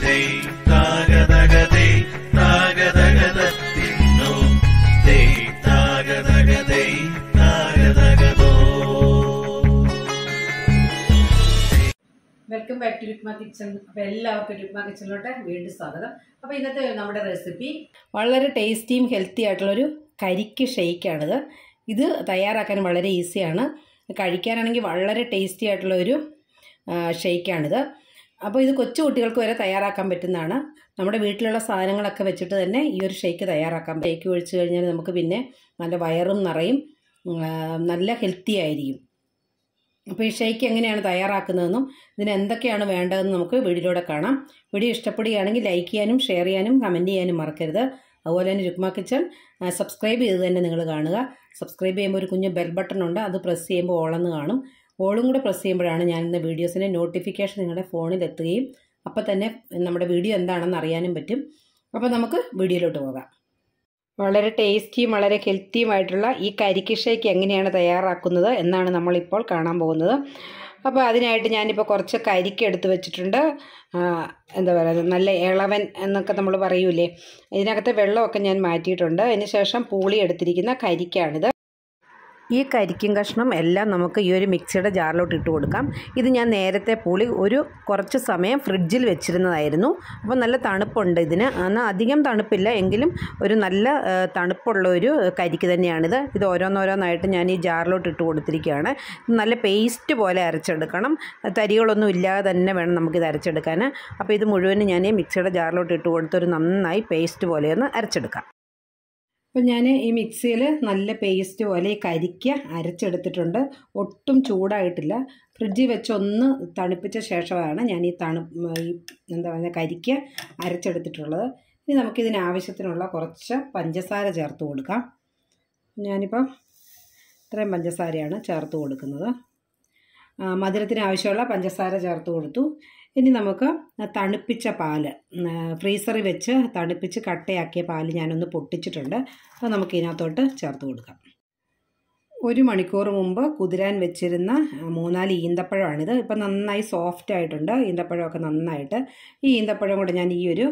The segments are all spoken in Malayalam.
ഗതഗതൈ താഗതഗതൈ താഗതഗതത്തിന്നു തേ താഗതഗതൈ താഗതഗതോ welcome back to Rukma kitchen അപ്പോൾ എല്ലാവർക്കും രുക്മ കിച്ചണിലോട്ട് വീണ്ടും സ്വാഗതം അപ്പോൾ ഇന്നത്തെ നമ്മുടെ റെസിപ്പി വളരെ ടേസ്റ്റിയും ഹെൽത്തി ആയിട്ടുള്ള ആയിട്ടുള്ളൊരു കരിക്ക് ഷെയ്ക്കാണിത് ഇത് തയ്യാറാക്കാൻ വളരെ ഈസിയാണ് കഴിക്കാനാണെങ്കിൽ വളരെ ടേസ്റ്റി ആയിട്ടുള്ള ഒരു ഷെയ്ക്കാണിത് അപ്പോൾ ഇത് കൊച്ചു കുട്ടികൾക്ക് വരെ തയ്യാറാക്കാൻ പറ്റുന്നതാണ് നമ്മുടെ വീട്ടിലുള്ള സാധനങ്ങളൊക്കെ വെച്ചിട്ട് തന്നെ ഈ ഒരു ഷേക്ക് തയ്യാറാക്കാം ഷേക്ക് ഒഴിച്ചു കഴിഞ്ഞാൽ നമുക്ക് പിന്നെ നല്ല വയറും നിറയും നല്ല ഹെൽത്തി ആയിരിക്കും അപ്പോൾ ഈ ഷേക്ക് എങ്ങനെയാണ് തയ്യാറാക്കുന്നതെന്നും ഇതിന് എന്തൊക്കെയാണ് വേണ്ടതെന്ന് നമുക്ക് വീഡിയോയിലൂടെ കാണാം വീഡിയോ ഇഷ്ടപ്പെടുകയാണെങ്കിൽ ലൈക്ക് ചെയ്യാനും ഷെയർ ചെയ്യാനും കമൻറ്റ് ചെയ്യാനും മറക്കരുത് അതുപോലെ തന്നെ രുക്മ കിച്ചൺ സബ്സ്ക്രൈബ് ചെയ്ത് തന്നെ നിങ്ങൾ കാണുക സബ്സ്ക്രൈബ് ചെയ്യുമ്പോൾ ഒരു കുഞ്ഞ് ബെൽ ബട്ടൺ ഉണ്ട് അത് പ്രസ് ചെയ്യുമ്പോൾ ഓളെന്ന് കാണും ഓളും കൂടെ പ്രസ് ചെയ്യുമ്പോഴാണ് ഞാൻ ഇന്ന് വീഡിയോസിൻ്റെ നോട്ടിഫിക്കേഷൻ നിങ്ങളുടെ ഫോണിൽ എത്തുകയും അപ്പോൾ തന്നെ നമ്മുടെ വീഡിയോ എന്താണെന്ന് അറിയാനും പറ്റും അപ്പോൾ നമുക്ക് വീഡിയോയിലോട്ട് പോകാം വളരെ ടേസ്റ്റിയും വളരെ ഹെൽത്തിയുമായിട്ടുള്ള ഈ കരിക്കിഷയ്ക്ക് എങ്ങനെയാണ് തയ്യാറാക്കുന്നത് എന്നാണ് നമ്മളിപ്പോൾ കാണാൻ പോകുന്നത് അപ്പോൾ അതിനായിട്ട് ഞാനിപ്പോൾ കുറച്ച് കരിക്ക് എടുത്ത് വെച്ചിട്ടുണ്ട് എന്താ പറയുക നല്ല ഇളവൻ എന്നൊക്കെ നമ്മൾ പറയൂലേ ഇതിനകത്തെ വെള്ളമൊക്കെ ഞാൻ മാറ്റിയിട്ടുണ്ട് അതിന് ശേഷം പൂളി എടുത്തിരിക്കുന്ന കരിക്കാണിത് ഈ കരിക്കും കഷ്ണം എല്ലാം നമുക്ക് ഈ ഒരു മിക്സിയുടെ ജാറിലോട്ട് ഇട്ട് കൊടുക്കാം ഇത് ഞാൻ നേരത്തെ പുളി ഒരു കുറച്ച് സമയം ഫ്രിഡ്ജിൽ വെച്ചിരുന്നതായിരുന്നു അപ്പോൾ നല്ല തണുപ്പുണ്ട് ഇതിന് എന്നാൽ അധികം തണുപ്പില്ല എങ്കിലും ഒരു നല്ല തണുപ്പുള്ള ഒരു കരിക്ക് തന്നെയാണിത് ഇത് ഓരോന്നോരോന്നായിട്ട് ഞാൻ ഈ ജാറിലോട്ട് ഇട്ട് കൊടുത്തിരിക്കുകയാണ് നല്ല പേസ്റ്റ് പോലെ അരച്ചെടുക്കണം തരികളൊന്നും ഇല്ലാതെ തന്നെ വേണം നമുക്കിത് അരച്ചെടുക്കാൻ അപ്പോൾ ഇത് മുഴുവനും ഞാൻ ഈ മിക്സിയുടെ ജാറിലോട്ട് ഇട്ട് കൊടുത്തൊരു നന്നായി പേസ്റ്റ് പോലെയൊന്ന് അരച്ചെടുക്കാം അപ്പം ഞാൻ ഈ മിക്സിയിൽ നല്ല പേസ്റ്റ് പോലെ ഈ കരിക്ക അരച്ചെടുത്തിട്ടുണ്ട് ഒട്ടും ചൂടായിട്ടില്ല ഫ്രിഡ്ജിൽ വെച്ചൊന്ന് തണുപ്പിച്ച ശേഷമാണ് ഞാൻ ഈ തണു ഈ എന്താ പറയുക കരിക്ക അരച്ചെടുത്തിട്ടുള്ളത് ഇനി നമുക്കിതിനാവശ്യത്തിനുള്ള കുറച്ച് പഞ്ചസാര ചേർത്ത് കൊടുക്കാം ഞാനിപ്പം ഇത്രയും പഞ്ചസാരയാണ് ചേർത്ത് കൊടുക്കുന്നത് മധുരത്തിന് ആവശ്യമുള്ള പഞ്ചസാര ചേർത്ത് കൊടുത്തു ഇനി നമുക്ക് തണുപ്പിച്ച പാല് ഫ്രീസറിൽ വെച്ച് തണുപ്പിച്ച് കട്ടയാക്കിയ പാല് ഞാനൊന്ന് പൊട്ടിച്ചിട്ടുണ്ട് അപ്പോൾ നമുക്ക് ഇതിനകത്തോട്ട് ചേർത്ത് കൊടുക്കാം ഒരു മണിക്കൂർ മുമ്പ് കുതിരാൻ വെച്ചിരുന്ന മൂന്നാല് ഈന്തപ്പഴമാണിത് ഇപ്പം നന്നായി സോഫ്റ്റ് ആയിട്ടുണ്ട് ഈന്തപ്പഴമൊക്കെ നന്നായിട്ട് ഈ ഈന്തപ്പഴം കൂടെ ഞാൻ ഈ ഒരു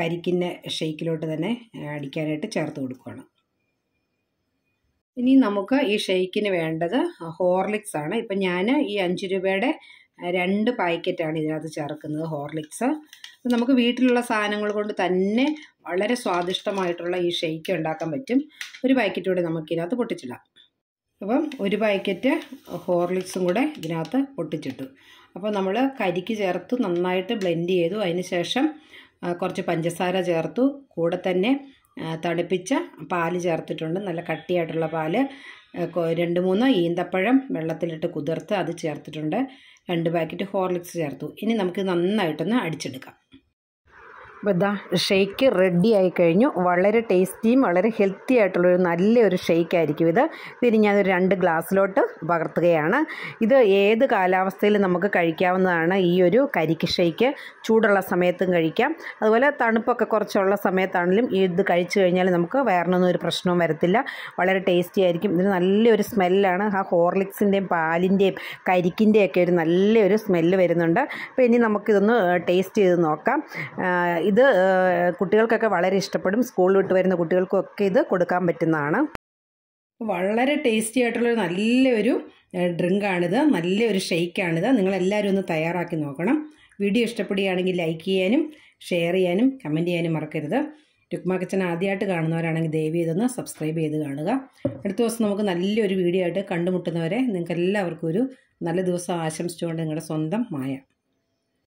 കരിക്കിൻ്റെ ഷെയ്ക്കിലോട്ട് തന്നെ അടിക്കാനായിട്ട് ചേർത്ത് കൊടുക്കുകയാണ് ഇനി നമുക്ക് ഈ ഷെയ്ക്കിന് വേണ്ടത് ഹോർലിക്സ് ആണ് ഇപ്പം ഞാൻ ഈ അഞ്ച് രൂപയുടെ രണ്ട് പാക്കറ്റാണ് ഇതിനകത്ത് ചേർക്കുന്നത് ഹോർലിക്സ് അപ്പോൾ നമുക്ക് വീട്ടിലുള്ള സാധനങ്ങൾ കൊണ്ട് തന്നെ വളരെ സ്വാദിഷ്ടമായിട്ടുള്ള ഈ ഷെയ്ക്ക് ഉണ്ടാക്കാൻ പറ്റും ഒരു പാക്കറ്റ് കൂടെ നമുക്കിതിനകത്ത് പൊട്ടിച്ചിടാം അപ്പം ഒരു പാക്കറ്റ് ഹോർലിക്സും കൂടെ ഇതിനകത്ത് പൊട്ടിച്ചിട്ടു അപ്പോൾ നമ്മൾ കരിക്ക് ചേർത്ത് നന്നായിട്ട് ബ്ലെൻഡ് ചെയ്തു അതിന് ശേഷം കുറച്ച് പഞ്ചസാര ചേർത്തു കൂടെ തന്നെ തണുപ്പിച്ച പാല് ചേർത്തിട്ടുണ്ട് നല്ല കട്ടിയായിട്ടുള്ള പാല് രണ്ട് മൂന്ന് ഈന്തപ്പഴം വെള്ളത്തിലിട്ട് കുതിർത്ത് അത് ചേർത്തിട്ടുണ്ട് രണ്ട് പാക്കറ്റ് ഹോർലിക്സ് ചേർത്തു ഇനി നമുക്ക് നന്നായിട്ടൊന്ന് അടിച്ചെടുക്കാം അപ്പോൾ ഇതാ ഷെയ്ക്ക് റെഡി ആയി കഴിഞ്ഞു വളരെ ടേസ്റ്റിയും വളരെ ഹെൽത്തി ആയിട്ടുള്ളൊരു നല്ലൊരു ആയിരിക്കും ഇത് ഇതിന് ഞാനൊരു രണ്ട് ഗ്ലാസ്സിലോട്ട് പകർത്തുകയാണ് ഇത് ഏത് കാലാവസ്ഥയിൽ നമുക്ക് കഴിക്കാവുന്നതാണ് ഈ ഒരു കരിക്ക് ഷെയ്ക്ക് ചൂടുള്ള സമയത്തും കഴിക്കാം അതുപോലെ തണുപ്പൊക്കെ കുറച്ചുള്ള സമയത്താണെങ്കിലും ഇത് കഴിച്ചു കഴിഞ്ഞാൽ നമുക്ക് വേറൊന്നും ഒരു പ്രശ്നവും വരത്തില്ല വളരെ ടേസ്റ്റി ആയിരിക്കും ഇതിന് നല്ലൊരു സ്മെല്ലാണ് ആ ഹോർലിക്സിൻ്റെയും പാലിൻ്റെയും കരിക്കിൻ്റെയൊക്കെ ഒരു നല്ലൊരു സ്മെല്ല് വരുന്നുണ്ട് അപ്പോൾ ഇനി നമുക്കിതൊന്ന് ടേസ്റ്റ് ചെയ്ത് നോക്കാം ഇത് കുട്ടികൾക്കൊക്കെ വളരെ ഇഷ്ടപ്പെടും സ്കൂൾ വിട്ട് വരുന്ന കുട്ടികൾക്കൊക്കെ ഇത് കൊടുക്കാൻ പറ്റുന്നതാണ് വളരെ ടേസ്റ്റി ആയിട്ടുള്ളൊരു നല്ലൊരു ഡ്രിങ്കാണിത് നല്ലൊരു ഷെയ്ക്കാണിത് നിങ്ങളെല്ലാവരും ഒന്ന് തയ്യാറാക്കി നോക്കണം വീഡിയോ ഇഷ്ടപ്പെടുകയാണെങ്കിൽ ലൈക്ക് ചെയ്യാനും ഷെയർ ചെയ്യാനും കമൻറ്റ് ചെയ്യാനും മറക്കരുത് രുക്മ കിച്ചൻ ആദ്യമായിട്ട് കാണുന്നവരാണെങ്കിൽ ദയവ് ചെയ്തൊന്ന് സബ്സ്ക്രൈബ് ചെയ്ത് കാണുക അടുത്ത ദിവസം നമുക്ക് നല്ലൊരു വീഡിയോ ആയിട്ട് കണ്ടുമുട്ടുന്നവരെ നിങ്ങൾക്ക് എല്ലാവർക്കും ഒരു നല്ല ദിവസം ആശംസിച്ചുകൊണ്ട് നിങ്ങളുടെ സ്വന്തം മായ